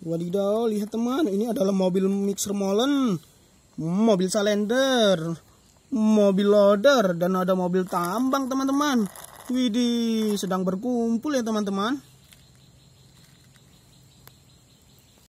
Wadidaw, lihat teman, ini adalah mobil mixer molen, mobil salender, mobil loader, dan ada mobil tambang teman-teman. Widih, sedang berkumpul ya teman-teman.